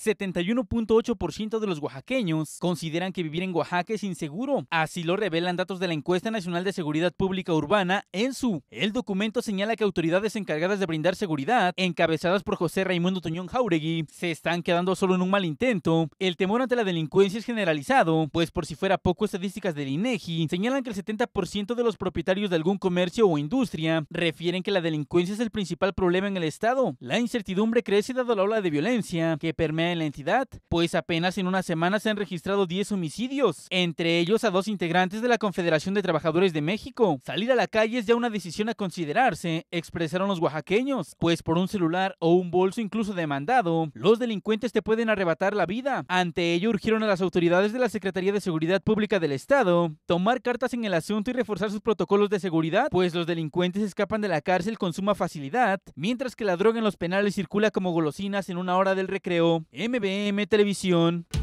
71.8% de los oaxaqueños consideran que vivir en Oaxaca es inseguro. Así lo revelan datos de la Encuesta Nacional de Seguridad Pública Urbana, ENSU. El documento señala que autoridades encargadas de brindar seguridad, encabezadas por José Raimundo Toñón Jauregui, se están quedando solo en un mal intento. El temor ante la delincuencia es generalizado, pues por si fuera poco, estadísticas del INEGI señalan que el 70% de los propietarios de algún comercio o industria refieren que la delincuencia es el principal problema en el Estado. La incertidumbre crece dado la ola de violencia que permea en la entidad, pues apenas en una semana se han registrado 10 homicidios, entre ellos a dos integrantes de la Confederación de Trabajadores de México. Salir a la calle es ya una decisión a considerarse, expresaron los oaxaqueños, pues por un celular o un bolso incluso demandado, los delincuentes te pueden arrebatar la vida. Ante ello urgieron a las autoridades de la Secretaría de Seguridad Pública del Estado tomar cartas en el asunto y reforzar sus protocolos de seguridad, pues los delincuentes escapan de la cárcel con suma facilidad, mientras que la droga en los penales circula como golosinas en una hora del recreo. MBM Televisión.